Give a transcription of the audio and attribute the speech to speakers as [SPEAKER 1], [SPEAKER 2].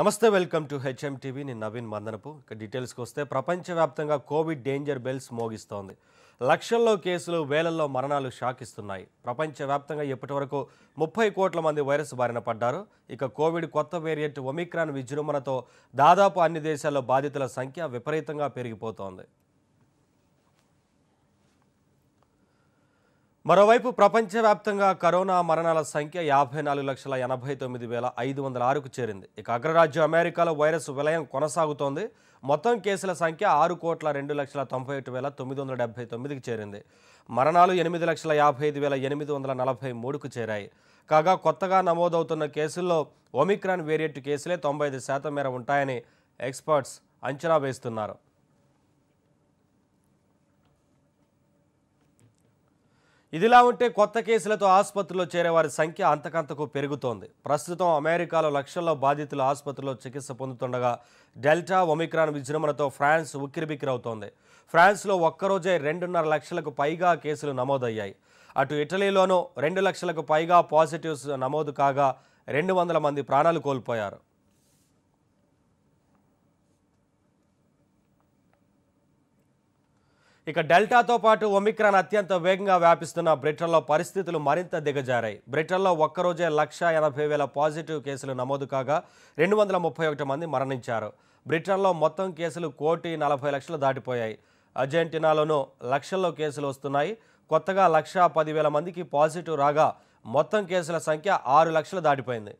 [SPEAKER 1] నమస్తే welcome to HM TV నేను నవీన్ మందనపు ఇక డీటెయిల్స్కి వస్తే ప్రపంచవ్యాప్తంగా కోవిడ్ డేంజర్ బెల్స్ మోగిస్తోంది లక్షల్లో కేసులు వేలల్లో మరణాలు షాకిస్తున్నాయి ప్రపంచవ్యాప్తంగా ఇప్పటి వరకు ముప్పై కోట్ల మంది వైరస్ బారిన పడ్డారు ఇక కోవిడ్ కొత్త వేరియంట్ ఒమిక్రాన్ విజృంభణతో దాదాపు అన్ని దేశాల్లో బాధితుల సంఖ్య విపరీతంగా పెరిగిపోతోంది మరోవైపు ప్రపంచవ్యాప్తంగా కరోనా మరణాల సంఖ్య యాభై నాలుగు లక్షల ఎనభై తొమ్మిది వేల ఐదు వందల ఆరుకు చేరింది ఇక అగ్రరాజ్యం అమెరికాలో వైరస్ విలయం కొనసాగుతోంది మొత్తం కేసుల సంఖ్య ఆరు కోట్ల రెండు లక్షల తొంభై ఒకటి వేల తొమ్మిది వందల డెబ్బై తొమ్మిదికి చేరింది మరణాలు ఎనిమిది లక్షల యాభై ఐదు వేల ఎనిమిది వందల నలభై మూడుకు చేరాయి కాగా కొత్తగా నమోదవుతున్న కేసుల్లో ఒమిక్రాన్ వేరియంట్ కేసులే తొంభై ఐదు శాతం మేర ఉంటాయని ఎక్స్పర్ట్స్ అంచనా వేస్తున్నారు ఇదిలా ఉంటే కొత్త కేసులతో ఆసుపత్రిలో చేరే వారి సంఖ్య అంతకంతకు పెరుగుతోంది ప్రస్తుతం అమెరికాలో లక్షల్లో బాధితులు ఆసుపత్రిలో చికిత్స పొందుతుండగా డెల్టా ఒమిక్రాన్ విజృంభణతో ఫ్రాన్స్ ఉక్కిరిబిక్కిరవుతోంది ఫ్రాన్స్లో ఒక్కరోజే రెండున్నర లక్షలకు పైగా కేసులు నమోదయ్యాయి అటు ఇటలీలోనూ రెండు లక్షలకు పైగా పాజిటివ్స్ నమోదు కాగా రెండు వందల మంది ప్రాణాలు కోల్పోయారు ఇక డెల్టాతో పాటు ఒమిక్రాన్ అత్యంత వేగంగా వ్యాపిస్తున్న బ్రిటన్లో పరిస్థితులు మరింత దిగజారాయి బ్రిటన్లో ఒక్కరోజే లక్ష ఎనభై వేల పాజిటివ్ కేసులు నమోదు కాగా రెండు వందల ముప్పై ఒకటి మంది మరణించారు బ్రిటన్లో మొత్తం కేసులు కోటి నలభై లక్షలు దాటిపోయాయి అర్జెంటీనాలోనూ లక్షల్లో కేసులు వస్తున్నాయి కొత్తగా లక్ష పదివేల మందికి పాజిటివ్ రాగా మొత్తం కేసుల సంఖ్య ఆరు లక్షలు దాటిపోయింది